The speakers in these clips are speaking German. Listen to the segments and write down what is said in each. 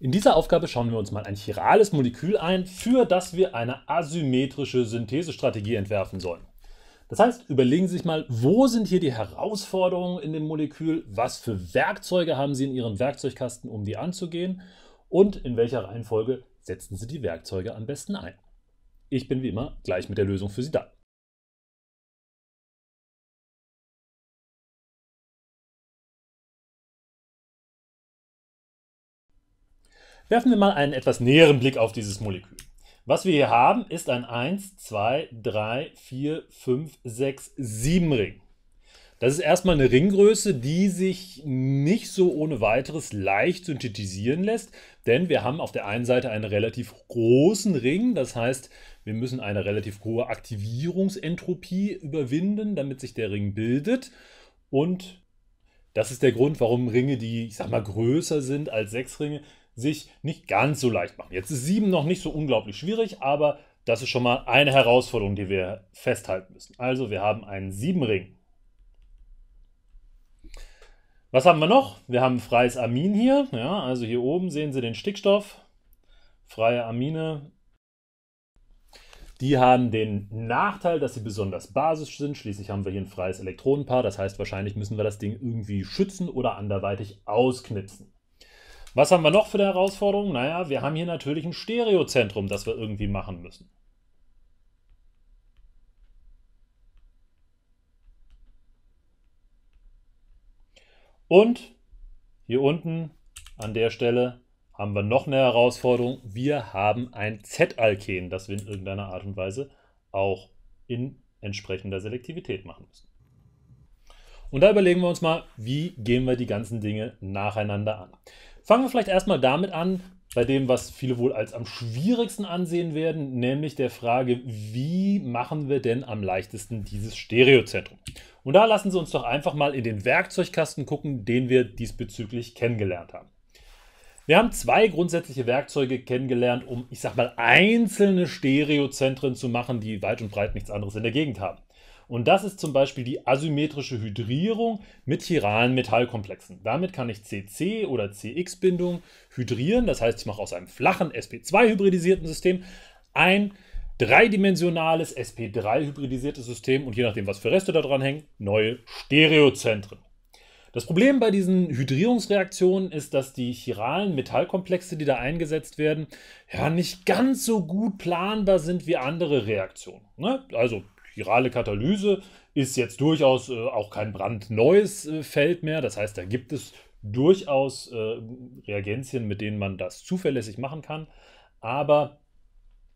In dieser Aufgabe schauen wir uns mal ein chirales Molekül ein, für das wir eine asymmetrische Synthesestrategie entwerfen sollen. Das heißt, überlegen Sie sich mal, wo sind hier die Herausforderungen in dem Molekül, was für Werkzeuge haben Sie in Ihrem Werkzeugkasten, um die anzugehen und in welcher Reihenfolge setzen Sie die Werkzeuge am besten ein. Ich bin wie immer gleich mit der Lösung für Sie da. Werfen wir mal einen etwas näheren Blick auf dieses Molekül. Was wir hier haben, ist ein 1, 2, 3, 4, 5, 6, 7 Ring. Das ist erstmal eine Ringgröße, die sich nicht so ohne weiteres leicht synthetisieren lässt, denn wir haben auf der einen Seite einen relativ großen Ring, das heißt, wir müssen eine relativ hohe Aktivierungsentropie überwinden, damit sich der Ring bildet und das ist der Grund, warum Ringe, die ich sag mal größer sind als sechs Ringe, sich nicht ganz so leicht machen. Jetzt ist sieben noch nicht so unglaublich schwierig, aber das ist schon mal eine Herausforderung, die wir festhalten müssen. Also wir haben einen Siebenring. Was haben wir noch? Wir haben freies Amin hier. Ja, also hier oben sehen Sie den Stickstoff. Freie Amine. Die haben den Nachteil, dass sie besonders basisch sind. Schließlich haben wir hier ein freies Elektronenpaar. Das heißt, wahrscheinlich müssen wir das Ding irgendwie schützen oder anderweitig ausknipsen. Was haben wir noch für eine Herausforderung? Naja, wir haben hier natürlich ein Stereozentrum, das wir irgendwie machen müssen. Und hier unten an der Stelle haben wir noch eine Herausforderung. Wir haben ein Z-Alken, das wir in irgendeiner Art und Weise auch in entsprechender Selektivität machen müssen. Und da überlegen wir uns mal, wie gehen wir die ganzen Dinge nacheinander an. Fangen wir vielleicht erstmal damit an, bei dem, was viele wohl als am schwierigsten ansehen werden, nämlich der Frage, wie machen wir denn am leichtesten dieses Stereozentrum? Und da lassen Sie uns doch einfach mal in den Werkzeugkasten gucken, den wir diesbezüglich kennengelernt haben. Wir haben zwei grundsätzliche Werkzeuge kennengelernt, um, ich sag mal, einzelne Stereozentren zu machen, die weit und breit nichts anderes in der Gegend haben. Und das ist zum Beispiel die asymmetrische Hydrierung mit chiralen Metallkomplexen. Damit kann ich CC oder CX-Bindung hydrieren. Das heißt, ich mache aus einem flachen SP2-hybridisierten System ein dreidimensionales SP3-hybridisiertes System und je nachdem, was für Reste da dran hängen, neue Stereozentren. Das Problem bei diesen Hydrierungsreaktionen ist, dass die chiralen Metallkomplexe, die da eingesetzt werden, ja nicht ganz so gut planbar sind wie andere Reaktionen. Ne? Also spirale Katalyse ist jetzt durchaus äh, auch kein brandneues äh, Feld mehr. Das heißt, da gibt es durchaus äh, Reagenzien, mit denen man das zuverlässig machen kann. Aber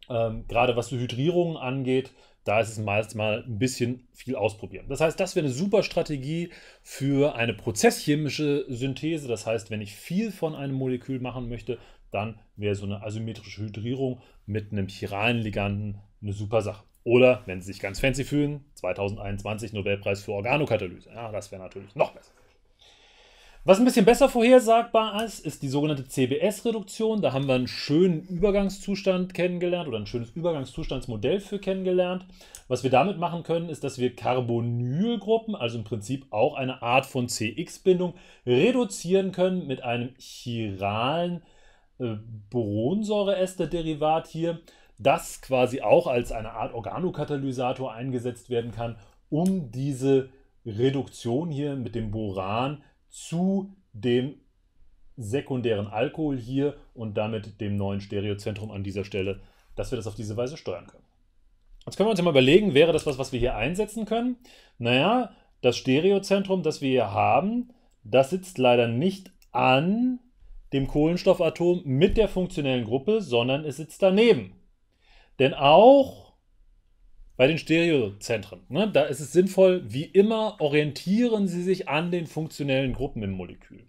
ähm, gerade was die Hydrierungen angeht, da ist es meist mal ein bisschen viel ausprobieren. Das heißt, das wäre eine super Strategie für eine prozesschemische Synthese. Das heißt, wenn ich viel von einem Molekül machen möchte, dann wäre so eine asymmetrische Hydrierung mit einem chiralen Liganden eine super Sache. Oder, wenn Sie sich ganz fancy fühlen, 2021 Nobelpreis für Organokatalyse. Ja, das wäre natürlich noch besser. Was ein bisschen besser vorhersagbar ist, ist die sogenannte CBS-Reduktion. Da haben wir einen schönen Übergangszustand kennengelernt oder ein schönes Übergangszustandsmodell für kennengelernt. Was wir damit machen können, ist, dass wir Carbonylgruppen, also im Prinzip auch eine Art von CX-Bindung, reduzieren können mit einem chiralen äh, Boronsäureester-Derivat hier das quasi auch als eine Art Organokatalysator eingesetzt werden kann, um diese Reduktion hier mit dem Boran zu dem sekundären Alkohol hier und damit dem neuen Stereozentrum an dieser Stelle, dass wir das auf diese Weise steuern können. Jetzt können wir uns ja mal überlegen, wäre das was, was wir hier einsetzen können? Naja, das Stereozentrum, das wir hier haben, das sitzt leider nicht an dem Kohlenstoffatom mit der funktionellen Gruppe, sondern es sitzt daneben. Denn auch bei den Stereozentren, ne, da ist es sinnvoll, wie immer orientieren sie sich an den funktionellen Gruppen im Molekül.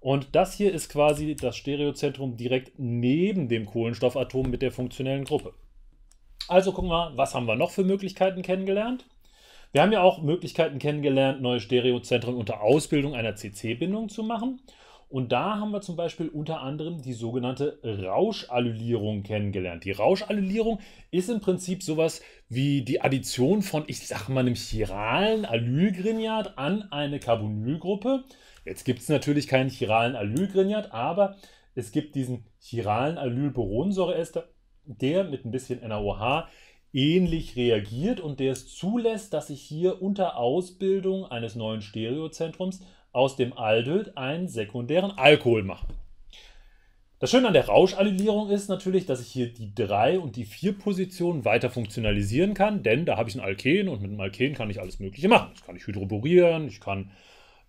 Und das hier ist quasi das Stereozentrum direkt neben dem Kohlenstoffatom mit der funktionellen Gruppe. Also gucken wir, was haben wir noch für Möglichkeiten kennengelernt? Wir haben ja auch Möglichkeiten kennengelernt, neue Stereozentren unter Ausbildung einer CC-Bindung zu machen. Und da haben wir zum Beispiel unter anderem die sogenannte Rauschallylierung kennengelernt. Die Rauschallylierung ist im Prinzip sowas wie die Addition von, ich sag mal, einem chiralen Allylgrignard an eine Carbonylgruppe. Jetzt gibt es natürlich keinen chiralen Allylgrignard, aber es gibt diesen chiralen Allylboronsäureester, der mit ein bisschen NaOH ähnlich reagiert und der es zulässt, dass sich hier unter Ausbildung eines neuen Stereozentrums aus dem Aldöd einen sekundären Alkohol machen. Das Schöne an der Rauschallylierung ist natürlich, dass ich hier die 3 und die 4 Positionen weiter funktionalisieren kann, denn da habe ich ein Alken und mit einem Alken kann ich alles Mögliche machen. Das kann ich hydroborieren, ich kann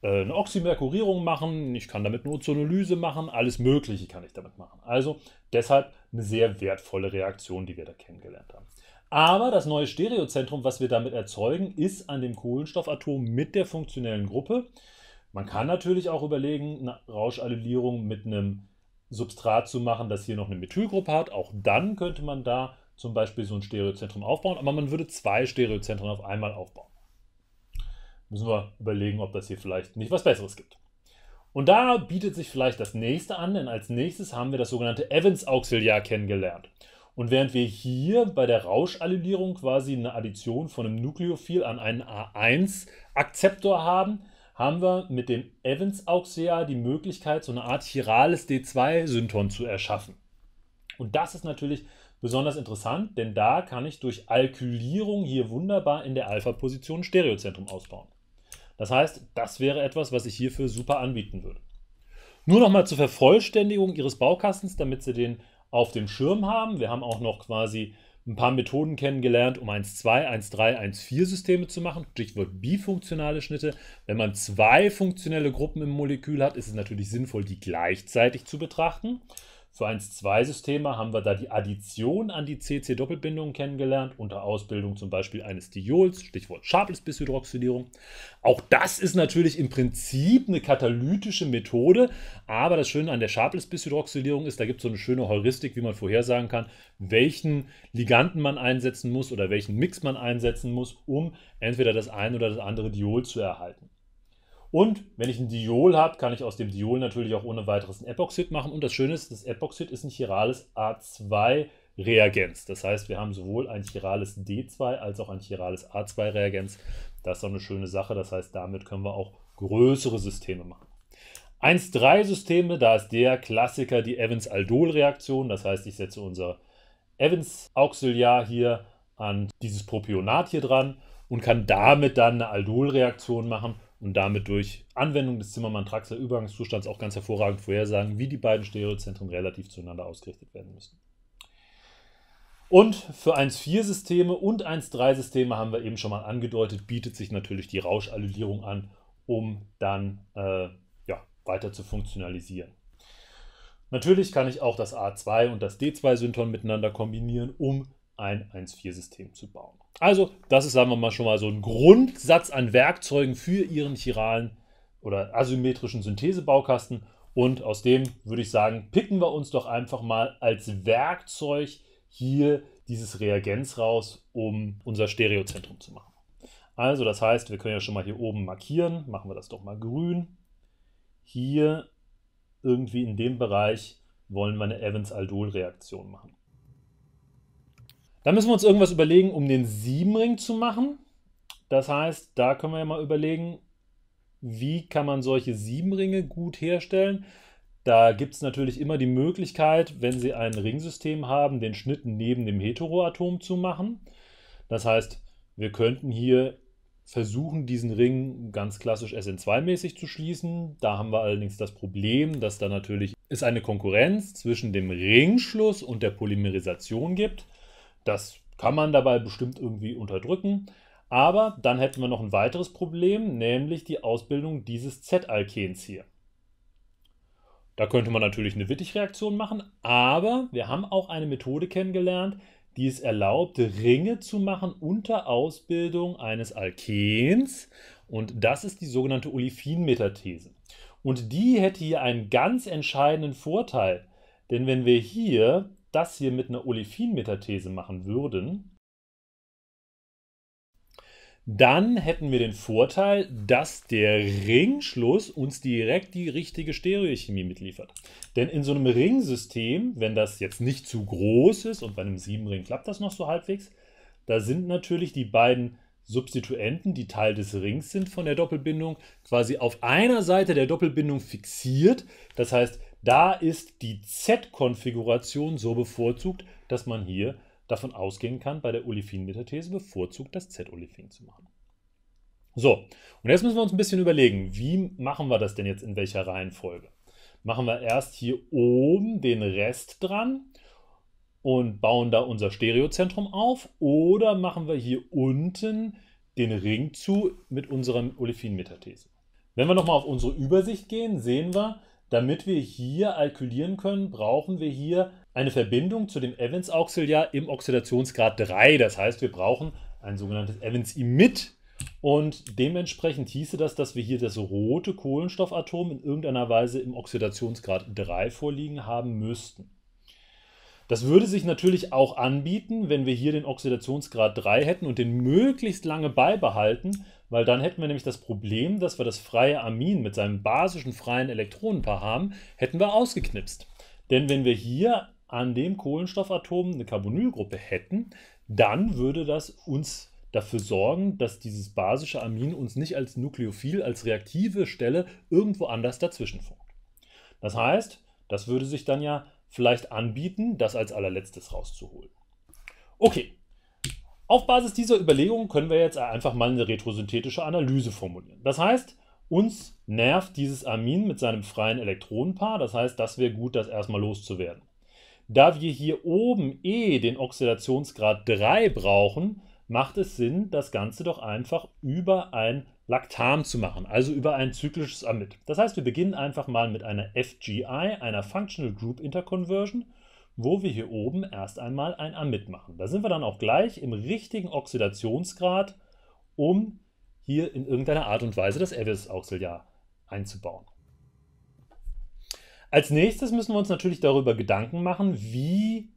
äh, eine Oxymerkurierung machen, ich kann damit eine Ozonolyse machen, alles Mögliche kann ich damit machen. Also deshalb eine sehr wertvolle Reaktion, die wir da kennengelernt haben. Aber das neue Stereozentrum, was wir damit erzeugen, ist an dem Kohlenstoffatom mit der funktionellen Gruppe. Man kann natürlich auch überlegen, eine Rauschallylierung mit einem Substrat zu machen, das hier noch eine Methylgruppe hat. Auch dann könnte man da zum Beispiel so ein Stereozentrum aufbauen, aber man würde zwei Stereozentren auf einmal aufbauen. Müssen wir überlegen, ob das hier vielleicht nicht was Besseres gibt. Und da bietet sich vielleicht das nächste an, denn als nächstes haben wir das sogenannte Evans-Auxiliar kennengelernt. Und während wir hier bei der Rauschallylierung quasi eine Addition von einem Nukleophil an einen A1-Akzeptor haben, haben wir mit dem Evans-Auxiliar die Möglichkeit, so eine Art chirales D2-Synton zu erschaffen. Und das ist natürlich besonders interessant, denn da kann ich durch Alkylierung hier wunderbar in der Alpha-Position Stereozentrum ausbauen. Das heißt, das wäre etwas, was ich hierfür super anbieten würde. Nur nochmal zur Vervollständigung Ihres Baukastens, damit Sie den auf dem Schirm haben. Wir haben auch noch quasi ein paar Methoden kennengelernt, um 1,2, 1,3, 1,4 Systeme zu machen. Stichwort bifunktionale Schnitte. Wenn man zwei funktionelle Gruppen im Molekül hat, ist es natürlich sinnvoll, die gleichzeitig zu betrachten. Für 1-2-Systeme haben wir da die Addition an die CC-Doppelbindungen kennengelernt, unter Ausbildung zum Beispiel eines Diols, Stichwort Sharpless Bishydroxylierung. Auch das ist natürlich im Prinzip eine katalytische Methode, aber das Schöne an der Sharpless Bishydroxylierung ist, da gibt es so eine schöne Heuristik, wie man vorhersagen kann, welchen Liganten man einsetzen muss oder welchen Mix man einsetzen muss, um entweder das eine oder das andere Diol zu erhalten. Und wenn ich ein Diol habe, kann ich aus dem Diol natürlich auch ohne weiteres ein Epoxid machen. Und das Schöne ist, das Epoxid ist ein chirales A2-Reagenz. Das heißt, wir haben sowohl ein chirales D2 als auch ein chirales A2-Reagenz. Das ist auch eine schöne Sache. Das heißt, damit können wir auch größere Systeme machen. 1,3-Systeme, da ist der Klassiker die Evans-Aldol-Reaktion. Das heißt, ich setze unser Evans-Auxiliar hier an dieses Propionat hier dran und kann damit dann eine Aldol-Reaktion machen und damit durch Anwendung des Zimmermann-Traxler Übergangszustands auch ganz hervorragend vorhersagen, wie die beiden Stereozentren relativ zueinander ausgerichtet werden müssen. Und für 1.4-Systeme und 1.3-Systeme haben wir eben schon mal angedeutet, bietet sich natürlich die Rauschallelierung an, um dann äh, ja, weiter zu funktionalisieren. Natürlich kann ich auch das A2 und das D2-Synton miteinander kombinieren, um ein 1.4-System zu bauen. Also, das ist, sagen wir mal, schon mal so ein Grundsatz an Werkzeugen für Ihren chiralen oder asymmetrischen Synthesebaukasten. Und aus dem würde ich sagen, picken wir uns doch einfach mal als Werkzeug hier dieses Reagenz raus, um unser Stereozentrum zu machen. Also, das heißt, wir können ja schon mal hier oben markieren. Machen wir das doch mal grün. Hier irgendwie in dem Bereich wollen wir eine Evans-Aldol-Reaktion machen. Dann müssen wir uns irgendwas überlegen, um den Siebenring zu machen. Das heißt, da können wir ja mal überlegen, wie kann man solche Siebenringe gut herstellen. Da gibt es natürlich immer die Möglichkeit, wenn Sie ein Ringsystem haben, den Schnitt neben dem Heteroatom zu machen. Das heißt, wir könnten hier versuchen, diesen Ring ganz klassisch SN2-mäßig zu schließen. Da haben wir allerdings das Problem, dass da natürlich es eine Konkurrenz zwischen dem Ringschluss und der Polymerisation gibt. Das kann man dabei bestimmt irgendwie unterdrücken. Aber dann hätten wir noch ein weiteres Problem, nämlich die Ausbildung dieses Z-Alkens hier. Da könnte man natürlich eine Wittig-Reaktion machen, aber wir haben auch eine Methode kennengelernt, die es erlaubt, Ringe zu machen unter Ausbildung eines Alkens. Und das ist die sogenannte Olefin-Metathese. Und die hätte hier einen ganz entscheidenden Vorteil, denn wenn wir hier das hier mit einer Olefin-Metathese machen würden, dann hätten wir den Vorteil, dass der Ringschluss uns direkt die richtige Stereochemie mitliefert. Denn in so einem Ringsystem, wenn das jetzt nicht zu groß ist, und bei einem Siebenring klappt das noch so halbwegs, da sind natürlich die beiden Substituenten, die Teil des Rings sind von der Doppelbindung, quasi auf einer Seite der Doppelbindung fixiert. Das heißt, da ist die Z-Konfiguration so bevorzugt, dass man hier davon ausgehen kann, bei der Olefin-Metathese bevorzugt das Z-Olefin zu machen. So, und jetzt müssen wir uns ein bisschen überlegen, wie machen wir das denn jetzt in welcher Reihenfolge? Machen wir erst hier oben den Rest dran und bauen da unser Stereozentrum auf oder machen wir hier unten den Ring zu mit unserer Olefin-Metathese? Wenn wir nochmal auf unsere Übersicht gehen, sehen wir, damit wir hier alkylieren können, brauchen wir hier eine Verbindung zu dem Evans-Auxiliar im Oxidationsgrad 3. Das heißt, wir brauchen ein sogenanntes evans imit Und dementsprechend hieße das, dass wir hier das rote Kohlenstoffatom in irgendeiner Weise im Oxidationsgrad 3 vorliegen haben müssten. Das würde sich natürlich auch anbieten, wenn wir hier den Oxidationsgrad 3 hätten und den möglichst lange beibehalten, weil dann hätten wir nämlich das Problem, dass wir das freie Amin mit seinem basischen freien Elektronenpaar haben, hätten wir ausgeknipst. Denn wenn wir hier an dem Kohlenstoffatom eine Carbonylgruppe hätten, dann würde das uns dafür sorgen, dass dieses basische Amin uns nicht als Nukleophil, als reaktive Stelle irgendwo anders dazwischen funkt. Das heißt, das würde sich dann ja vielleicht anbieten, das als allerletztes rauszuholen. Okay, auf Basis dieser Überlegungen können wir jetzt einfach mal eine retrosynthetische Analyse formulieren. Das heißt, uns nervt dieses Amin mit seinem freien Elektronenpaar, das heißt, das wäre gut, das erstmal loszuwerden. Da wir hier oben eh den Oxidationsgrad 3 brauchen, macht es Sinn, das Ganze doch einfach über ein Lactam zu machen, also über ein zyklisches Amid. Das heißt, wir beginnen einfach mal mit einer FGI, einer Functional Group Interconversion, wo wir hier oben erst einmal ein Amid machen. Da sind wir dann auch gleich im richtigen Oxidationsgrad, um hier in irgendeiner Art und Weise das Evis-Auxiliar einzubauen. Als nächstes müssen wir uns natürlich darüber Gedanken machen, wie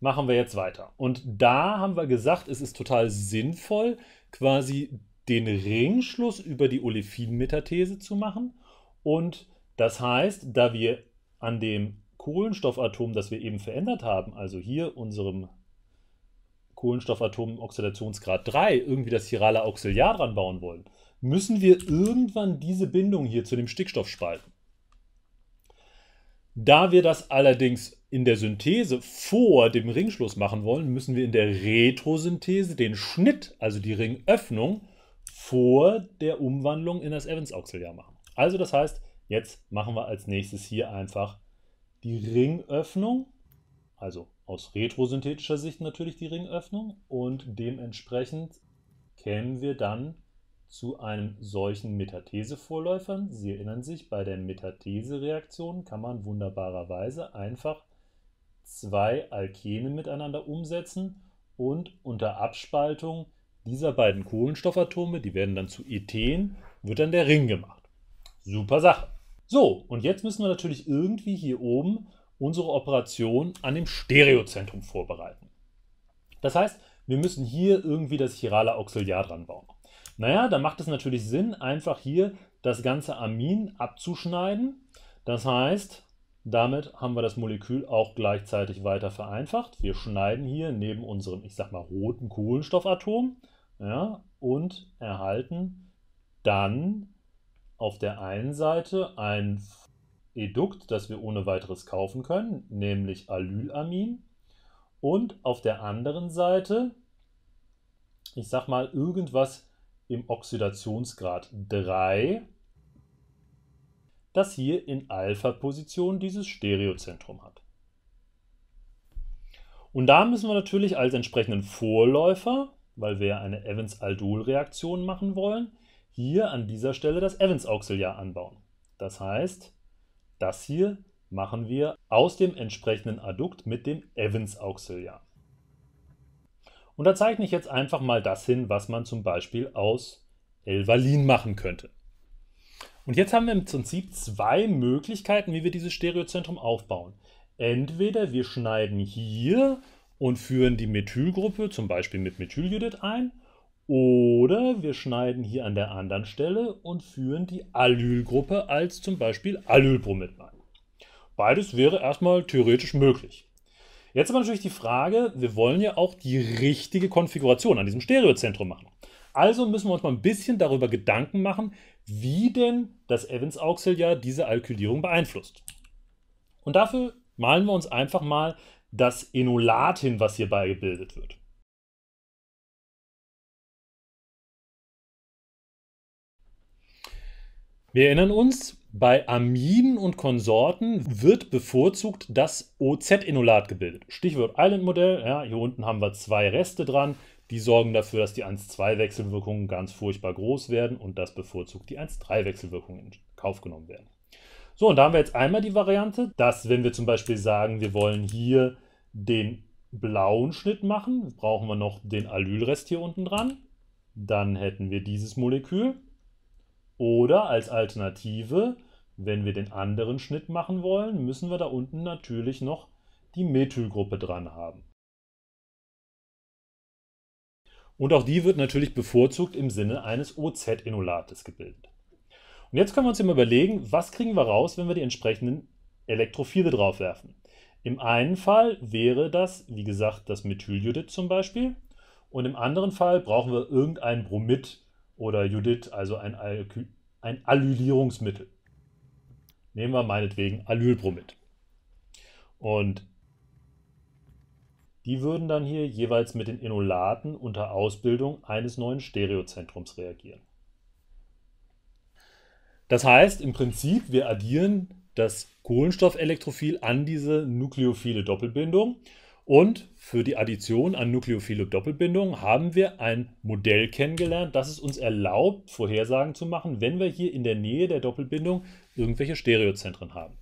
machen wir jetzt weiter. Und da haben wir gesagt, es ist total sinnvoll, quasi den Ringschluss über die Olefin-Metathese zu machen. Und das heißt, da wir an dem Kohlenstoffatom, das wir eben verändert haben, also hier unserem Kohlenstoffatom Oxidationsgrad 3, irgendwie das chirale Auxiliar dran bauen wollen, müssen wir irgendwann diese Bindung hier zu dem Stickstoff spalten. Da wir das allerdings in der Synthese vor dem Ringschluss machen wollen, müssen wir in der Retrosynthese den Schnitt, also die Ringöffnung, vor der Umwandlung in das Evans-Auxiliar machen. Also das heißt, jetzt machen wir als nächstes hier einfach die Ringöffnung, also aus retrosynthetischer Sicht natürlich die Ringöffnung und dementsprechend kämen wir dann zu einem solchen Metathese-Vorläufern. Sie erinnern sich, bei der Metathese-Reaktion kann man wunderbarerweise einfach zwei Alkene miteinander umsetzen und unter Abspaltung dieser beiden Kohlenstoffatome, die werden dann zu Ethen, wird dann der Ring gemacht. Super Sache. So, und jetzt müssen wir natürlich irgendwie hier oben unsere Operation an dem Stereozentrum vorbereiten. Das heißt, wir müssen hier irgendwie das chirale Auxiliar dran bauen. Naja, da macht es natürlich Sinn, einfach hier das ganze Amin abzuschneiden. Das heißt, damit haben wir das Molekül auch gleichzeitig weiter vereinfacht. Wir schneiden hier neben unserem, ich sag mal, roten Kohlenstoffatom ja, und erhalten dann auf der einen Seite ein Edukt, das wir ohne weiteres kaufen können, nämlich Allylamin. Und auf der anderen Seite, ich sag mal, irgendwas im Oxidationsgrad 3, das hier in Alpha-Position dieses Stereozentrum hat. Und da müssen wir natürlich als entsprechenden Vorläufer, weil wir eine Evans-Aldol-Reaktion machen wollen, hier an dieser Stelle das Evans-Auxiliar anbauen. Das heißt, das hier machen wir aus dem entsprechenden Addukt mit dem Evans-Auxiliar. Und da zeichne ich jetzt einfach mal das hin, was man zum Beispiel aus Elvalin machen könnte. Und jetzt haben wir im Prinzip zwei Möglichkeiten, wie wir dieses Stereozentrum aufbauen. Entweder wir schneiden hier und führen die Methylgruppe zum Beispiel mit Methyljodid ein oder wir schneiden hier an der anderen Stelle und führen die Allylgruppe als zum Beispiel Allylbromid ein. Beides wäre erstmal theoretisch möglich. Jetzt aber natürlich die Frage, wir wollen ja auch die richtige Konfiguration an diesem Stereozentrum machen. Also müssen wir uns mal ein bisschen darüber Gedanken machen, wie denn das Evans-Auxiliar diese Alkylierung beeinflusst. Und dafür malen wir uns einfach mal das Enolat hin, was hierbei gebildet wird. Wir erinnern uns, bei Aminen und Konsorten wird bevorzugt das OZ-Enolat gebildet. Stichwort Island-Modell. Ja, hier unten haben wir zwei Reste dran. Die sorgen dafür, dass die 1,2-Wechselwirkungen ganz furchtbar groß werden und dass bevorzugt die 1,3-Wechselwirkungen in Kauf genommen werden. So, und da haben wir jetzt einmal die Variante, dass wenn wir zum Beispiel sagen, wir wollen hier den blauen Schnitt machen, brauchen wir noch den Allylrest hier unten dran. Dann hätten wir dieses Molekül oder als Alternative, wenn wir den anderen Schnitt machen wollen, müssen wir da unten natürlich noch die Methylgruppe dran haben. Und auch die wird natürlich bevorzugt im Sinne eines OZ-Enolates gebildet. Und jetzt können wir uns immer überlegen, was kriegen wir raus, wenn wir die entsprechenden Elektrophile draufwerfen. Im einen Fall wäre das, wie gesagt, das Methyljodid zum Beispiel. Und im anderen Fall brauchen wir irgendein Bromid, oder Judith, also ein, Al ein Allylierungsmittel. Nehmen wir meinetwegen Allylbromid. Und die würden dann hier jeweils mit den Enolaten unter Ausbildung eines neuen Stereozentrums reagieren. Das heißt, im Prinzip, wir addieren das Kohlenstoffelektrophil an diese nukleophile Doppelbindung und für die Addition an nukleophile Doppelbindungen haben wir ein Modell kennengelernt, das es uns erlaubt, Vorhersagen zu machen, wenn wir hier in der Nähe der Doppelbindung irgendwelche Stereozentren haben.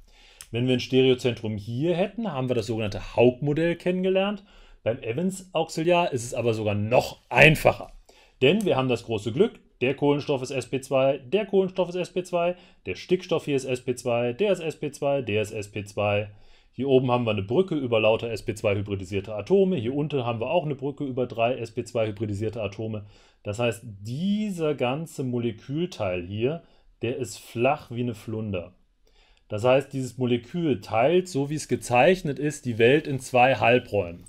Wenn wir ein Stereozentrum hier hätten, haben wir das sogenannte Haug-Modell kennengelernt. Beim Evans-Auxiliar ist es aber sogar noch einfacher. Denn wir haben das große Glück, der Kohlenstoff ist sp2, der Kohlenstoff ist sp2, der Stickstoff hier ist sp2, der ist sp2, der ist sp2. Der ist SP2 hier oben haben wir eine Brücke über lauter sp2-hybridisierte Atome. Hier unten haben wir auch eine Brücke über drei sp2-hybridisierte Atome. Das heißt, dieser ganze Molekülteil hier, der ist flach wie eine Flunder. Das heißt, dieses Molekül teilt, so wie es gezeichnet ist, die Welt in zwei Halbräumen.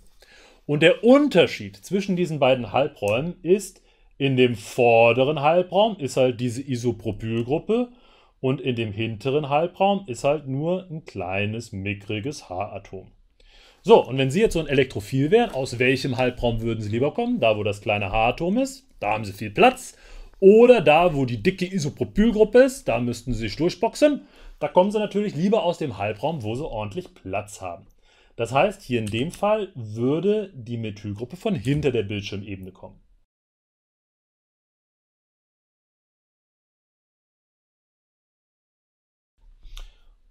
Und der Unterschied zwischen diesen beiden Halbräumen ist, in dem vorderen Halbraum ist halt diese Isopropylgruppe und in dem hinteren Halbraum ist halt nur ein kleines, mickriges H-Atom. So, und wenn Sie jetzt so ein Elektrophil wären, aus welchem Halbraum würden Sie lieber kommen? Da, wo das kleine H-Atom ist, da haben Sie viel Platz. Oder da, wo die dicke Isopropylgruppe ist, da müssten Sie sich durchboxen. Da kommen Sie natürlich lieber aus dem Halbraum, wo Sie ordentlich Platz haben. Das heißt, hier in dem Fall würde die Methylgruppe von hinter der Bildschirmebene kommen.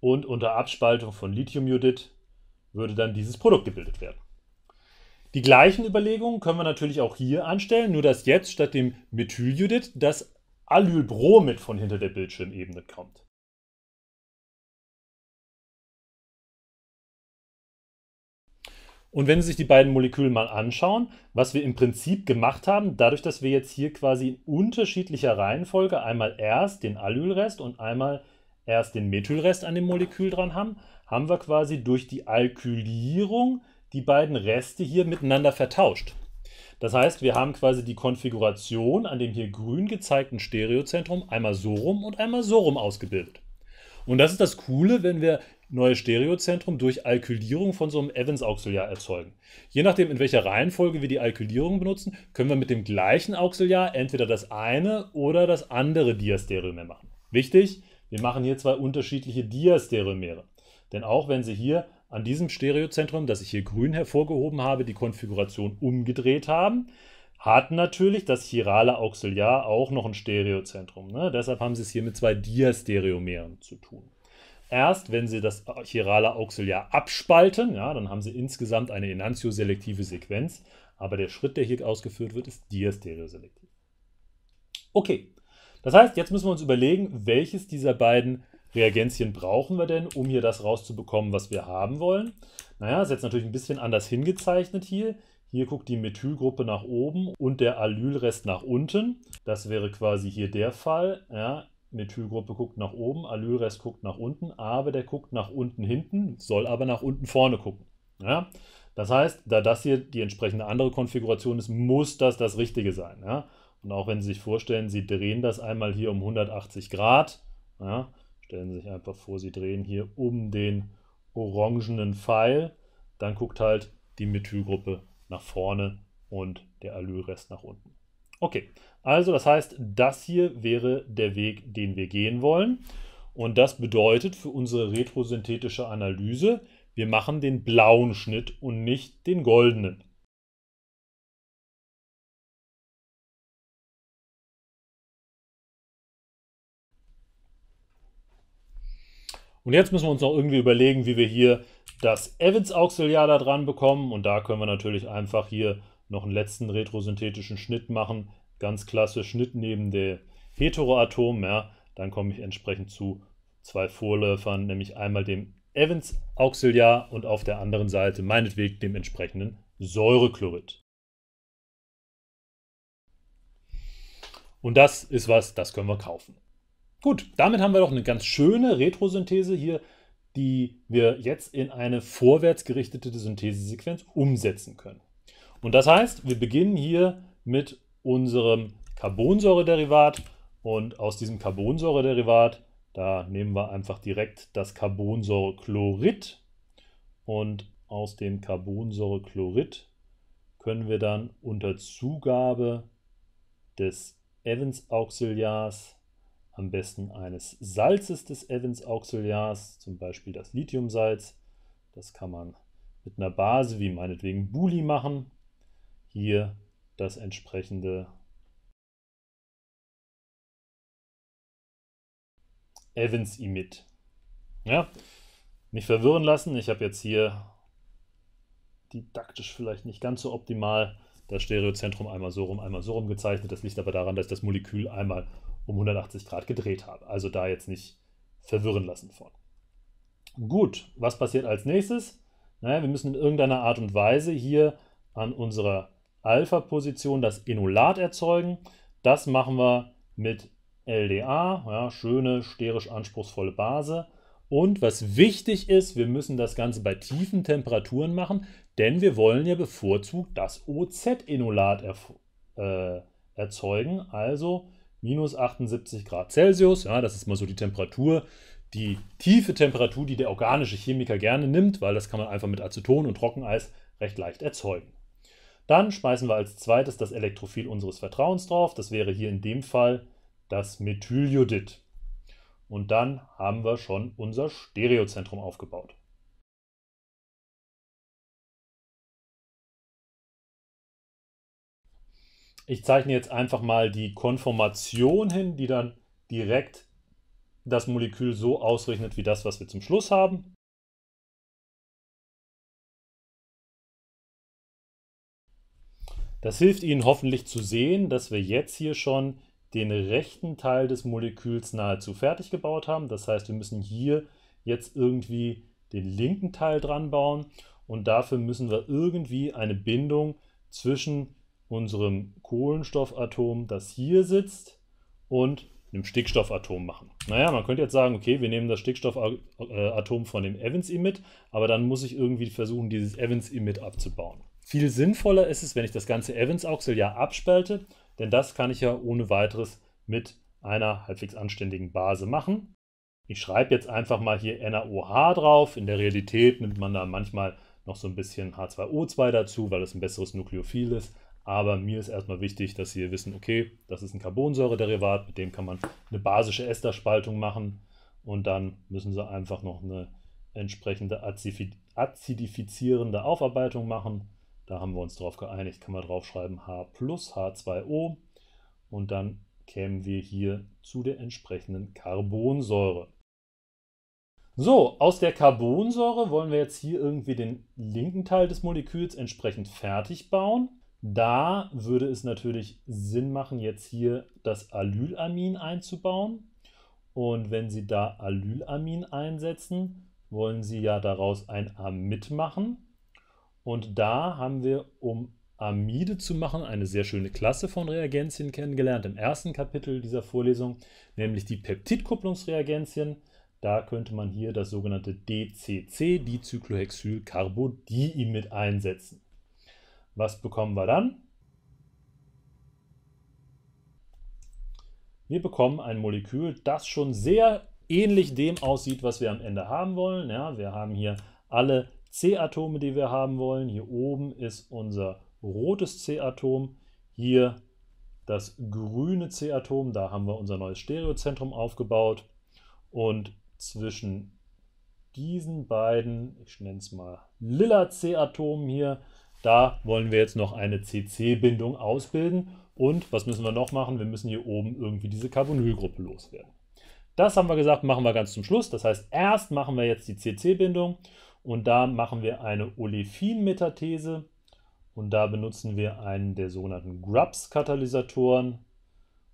und unter Abspaltung von Lithiumjodid würde dann dieses Produkt gebildet werden. Die gleichen Überlegungen können wir natürlich auch hier anstellen, nur dass jetzt statt dem Methyljodid das Allylbromid von hinter der Bildschirmebene kommt. Und wenn Sie sich die beiden Moleküle mal anschauen, was wir im Prinzip gemacht haben, dadurch, dass wir jetzt hier quasi in unterschiedlicher Reihenfolge einmal erst den Allylrest und einmal erst den Methylrest an dem Molekül dran haben, haben wir quasi durch die Alkylierung die beiden Reste hier miteinander vertauscht. Das heißt, wir haben quasi die Konfiguration an dem hier grün gezeigten Stereozentrum einmal so rum und einmal so rum ausgebildet. Und das ist das Coole, wenn wir neue Stereozentrum durch Alkylierung von so einem Evans-Auxiliar erzeugen. Je nachdem, in welcher Reihenfolge wir die Alkylierung benutzen, können wir mit dem gleichen Auxiliar entweder das eine oder das andere Diastereo mehr machen. Wichtig, wir machen hier zwei unterschiedliche Diastereomere. Denn auch wenn Sie hier an diesem Stereozentrum, das ich hier grün hervorgehoben habe, die Konfiguration umgedreht haben, hat natürlich das chirale Auxiliar auch noch ein Stereozentrum. Ne? Deshalb haben Sie es hier mit zwei Diastereomeren zu tun. Erst wenn Sie das chirale Auxiliar abspalten, ja, dann haben Sie insgesamt eine enantioselektive Sequenz. Aber der Schritt, der hier ausgeführt wird, ist diastereoselektiv. Okay, das heißt, jetzt müssen wir uns überlegen, welches dieser beiden Reagenzien brauchen wir denn, um hier das rauszubekommen, was wir haben wollen. Naja, ist jetzt natürlich ein bisschen anders hingezeichnet hier. Hier guckt die Methylgruppe nach oben und der Allylrest nach unten. Das wäre quasi hier der Fall. Ja, Methylgruppe guckt nach oben, Allylrest guckt nach unten, aber der guckt nach unten hinten, soll aber nach unten vorne gucken. Ja? Das heißt, da das hier die entsprechende andere Konfiguration ist, muss das das Richtige sein. Ja? Und auch wenn Sie sich vorstellen, Sie drehen das einmal hier um 180 Grad, ja, stellen Sie sich einfach vor, Sie drehen hier um den orangenen Pfeil, dann guckt halt die Methylgruppe nach vorne und der Allylrest nach unten. Okay, also das heißt, das hier wäre der Weg, den wir gehen wollen. Und das bedeutet für unsere retrosynthetische Analyse, wir machen den blauen Schnitt und nicht den goldenen. Und jetzt müssen wir uns noch irgendwie überlegen, wie wir hier das Evans-Auxiliar da dran bekommen. Und da können wir natürlich einfach hier noch einen letzten retrosynthetischen Schnitt machen. Ganz klasse Schnitt neben dem Heteroatom. Ja. Dann komme ich entsprechend zu zwei Vorläufern, nämlich einmal dem Evans-Auxiliar und auf der anderen Seite meinetwegen dem entsprechenden Säurechlorid. Und das ist was, das können wir kaufen. Gut, damit haben wir doch eine ganz schöne Retrosynthese hier, die wir jetzt in eine vorwärts gerichtete Synthesesequenz umsetzen können. Und das heißt, wir beginnen hier mit unserem Carbonsäurederivat und aus diesem Carbonsäurederivat, da nehmen wir einfach direkt das Carbonsäurechlorid und aus dem Carbonsäurechlorid können wir dann unter Zugabe des Evans-Auxiliars am besten eines Salzes des Evans Auxiliars, zum Beispiel das Lithiumsalz. Das kann man mit einer Base wie meinetwegen Buli machen. Hier das entsprechende Evans Emit. Ja, nicht verwirren lassen. Ich habe jetzt hier didaktisch vielleicht nicht ganz so optimal das Stereozentrum einmal so rum, einmal so rum gezeichnet. Das liegt aber daran, dass das Molekül einmal um 180 Grad gedreht habe. Also da jetzt nicht verwirren lassen von. Gut, was passiert als nächstes? Naja, wir müssen in irgendeiner Art und Weise hier an unserer Alpha-Position das Enolat erzeugen. Das machen wir mit LDA, ja, schöne, sterisch anspruchsvolle Base. Und was wichtig ist, wir müssen das Ganze bei tiefen Temperaturen machen, denn wir wollen ja bevorzugt das OZ-Enolat er, äh, erzeugen, also minus 78 Grad Celsius. Ja, das ist mal so die Temperatur, die tiefe Temperatur, die der organische Chemiker gerne nimmt, weil das kann man einfach mit Aceton und Trockeneis recht leicht erzeugen. Dann schmeißen wir als zweites das Elektrophil unseres Vertrauens drauf. Das wäre hier in dem Fall das Methyliodid. Und dann haben wir schon unser Stereozentrum aufgebaut. ich zeichne jetzt einfach mal die Konformation hin, die dann direkt das Molekül so ausrechnet wie das, was wir zum Schluss haben. Das hilft Ihnen hoffentlich zu sehen, dass wir jetzt hier schon den rechten Teil des Moleküls nahezu fertig gebaut haben. Das heißt, wir müssen hier jetzt irgendwie den linken Teil dran bauen und dafür müssen wir irgendwie eine Bindung zwischen unserem Kohlenstoffatom, das hier sitzt, und einem Stickstoffatom machen. Naja, man könnte jetzt sagen, okay, wir nehmen das Stickstoffatom von dem Evans-Emit, aber dann muss ich irgendwie versuchen, dieses Evans-Emit abzubauen. Viel sinnvoller ist es, wenn ich das ganze Evans-Auxiliar abspalte, denn das kann ich ja ohne weiteres mit einer halbwegs anständigen Base machen. Ich schreibe jetzt einfach mal hier NaOH drauf. In der Realität nimmt man da manchmal noch so ein bisschen H2O2 dazu, weil es ein besseres Nukleophil ist. Aber mir ist erstmal wichtig, dass Sie wissen, okay, das ist ein Carbonsäurederivat, mit dem kann man eine basische Esterspaltung machen und dann müssen Sie einfach noch eine entsprechende acidifizierende Aufarbeitung machen. Da haben wir uns darauf geeinigt, kann man draufschreiben H plus H2O und dann kämen wir hier zu der entsprechenden Carbonsäure. So, aus der Carbonsäure wollen wir jetzt hier irgendwie den linken Teil des Moleküls entsprechend fertig bauen. Da würde es natürlich Sinn machen, jetzt hier das Allylamin einzubauen. Und wenn Sie da Allylamin einsetzen, wollen Sie ja daraus ein Amid machen. Und da haben wir, um Amide zu machen, eine sehr schöne Klasse von Reagenzien kennengelernt im ersten Kapitel dieser Vorlesung, nämlich die Peptidkupplungsreagenzien. Da könnte man hier das sogenannte DCC, Dicyklohexylcarbodiimid, einsetzen. Was bekommen wir dann? Wir bekommen ein Molekül, das schon sehr ähnlich dem aussieht, was wir am Ende haben wollen. Ja, wir haben hier alle C-Atome, die wir haben wollen. Hier oben ist unser rotes C-Atom, hier das grüne C-Atom, da haben wir unser neues Stereozentrum aufgebaut. Und zwischen diesen beiden, ich nenne es mal lila C-Atomen hier, da wollen wir jetzt noch eine CC-Bindung ausbilden. Und was müssen wir noch machen? Wir müssen hier oben irgendwie diese Carbonylgruppe loswerden. Das haben wir gesagt, machen wir ganz zum Schluss. Das heißt, erst machen wir jetzt die CC-Bindung und da machen wir eine Olefin-Metathese und da benutzen wir einen der sogenannten Grubbs-Katalysatoren.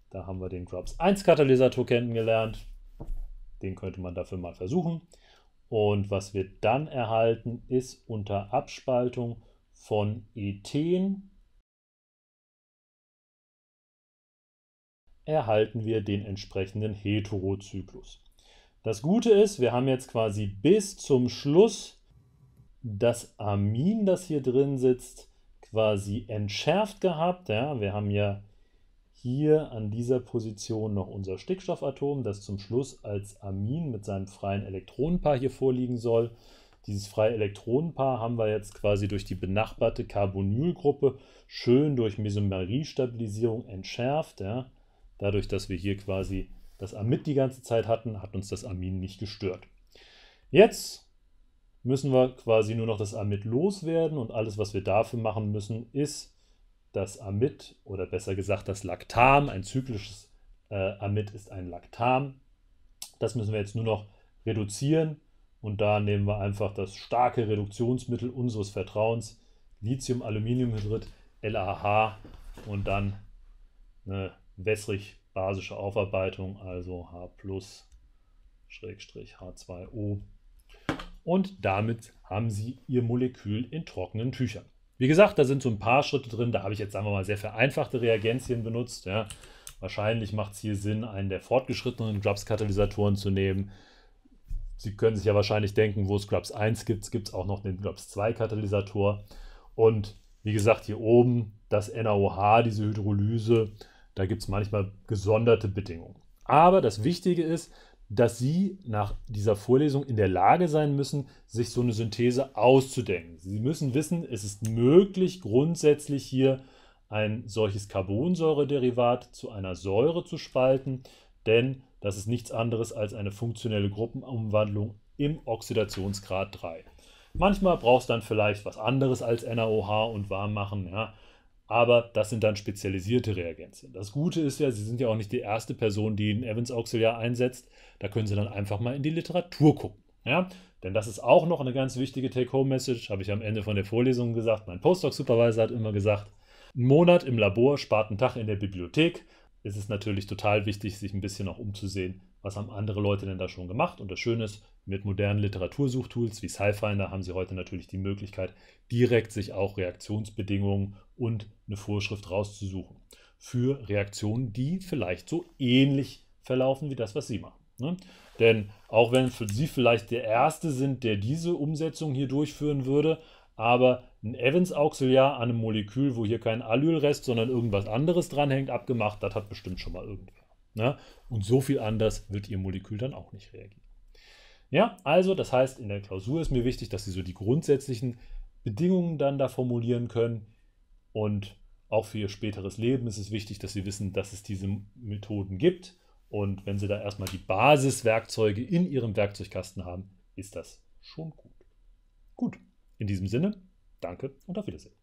Da haben wir den Grubbs-1-Katalysator kennengelernt. Den könnte man dafür mal versuchen. Und was wir dann erhalten, ist unter Abspaltung von Ethen erhalten wir den entsprechenden Heterozyklus. Das Gute ist, wir haben jetzt quasi bis zum Schluss das Amin, das hier drin sitzt, quasi entschärft gehabt. Ja, wir haben ja hier an dieser Position noch unser Stickstoffatom, das zum Schluss als Amin mit seinem freien Elektronenpaar hier vorliegen soll. Dieses freie Elektronenpaar haben wir jetzt quasi durch die benachbarte Carbonylgruppe schön durch Mesomeriestabilisierung entschärft. Ja. Dadurch, dass wir hier quasi das Amid die ganze Zeit hatten, hat uns das Amin nicht gestört. Jetzt müssen wir quasi nur noch das Amid loswerden und alles, was wir dafür machen müssen, ist das Amid oder besser gesagt das Laktam. ein zyklisches äh, Amid ist ein Laktam. Das müssen wir jetzt nur noch reduzieren und da nehmen wir einfach das starke Reduktionsmittel unseres Vertrauens, Lithium-Aluminiumhydrid, LAH, und dann eine wässrig-basische Aufarbeitung, also H Schrägstrich H2O. Und damit haben Sie Ihr Molekül in trockenen Tüchern. Wie gesagt, da sind so ein paar Schritte drin. Da habe ich jetzt, sagen wir mal, sehr vereinfachte Reagenzien benutzt. Ja. Wahrscheinlich macht es hier Sinn, einen der fortgeschrittenen Grubs-Katalysatoren zu nehmen. Sie können sich ja wahrscheinlich denken, wo es Grubs 1 gibt, gibt es auch noch den Grubs 2 Katalysator. Und wie gesagt, hier oben das NaOH, diese Hydrolyse, da gibt es manchmal gesonderte Bedingungen. Aber das Wichtige ist, dass Sie nach dieser Vorlesung in der Lage sein müssen, sich so eine Synthese auszudenken. Sie müssen wissen, es ist möglich, grundsätzlich hier ein solches Carbonsäurederivat zu einer Säure zu spalten, denn das ist nichts anderes als eine funktionelle Gruppenumwandlung im Oxidationsgrad 3. Manchmal brauchst du dann vielleicht was anderes als NaOH und Warmmachen, ja. Aber das sind dann spezialisierte Reagenzien. Das Gute ist ja, Sie sind ja auch nicht die erste Person, die ein Evans-Auxiliar einsetzt. Da können Sie dann einfach mal in die Literatur gucken. Ja? Denn das ist auch noch eine ganz wichtige Take-Home-Message, habe ich am Ende von der Vorlesung gesagt. Mein Postdoc-Supervisor hat immer gesagt, ein Monat im Labor spart einen Tag in der Bibliothek ist es natürlich total wichtig, sich ein bisschen auch umzusehen, was haben andere Leute denn da schon gemacht. Und das Schöne ist, mit modernen Literatursuchtools wie SciFinder haben Sie heute natürlich die Möglichkeit, direkt sich auch Reaktionsbedingungen und eine Vorschrift rauszusuchen. Für Reaktionen, die vielleicht so ähnlich verlaufen wie das, was Sie machen. Ne? Denn auch wenn Sie vielleicht der Erste sind, der diese Umsetzung hier durchführen würde, aber ein Evans-Auxiliar an einem Molekül, wo hier kein Allylrest, sondern irgendwas anderes dranhängt, abgemacht, das hat bestimmt schon mal irgendwer. Ne? Und so viel anders wird Ihr Molekül dann auch nicht reagieren. Ja, also das heißt, in der Klausur ist mir wichtig, dass Sie so die grundsätzlichen Bedingungen dann da formulieren können. Und auch für Ihr späteres Leben ist es wichtig, dass Sie wissen, dass es diese Methoden gibt. Und wenn Sie da erstmal die Basiswerkzeuge in Ihrem Werkzeugkasten haben, ist das schon gut. Gut. In diesem Sinne, danke und auf Wiedersehen.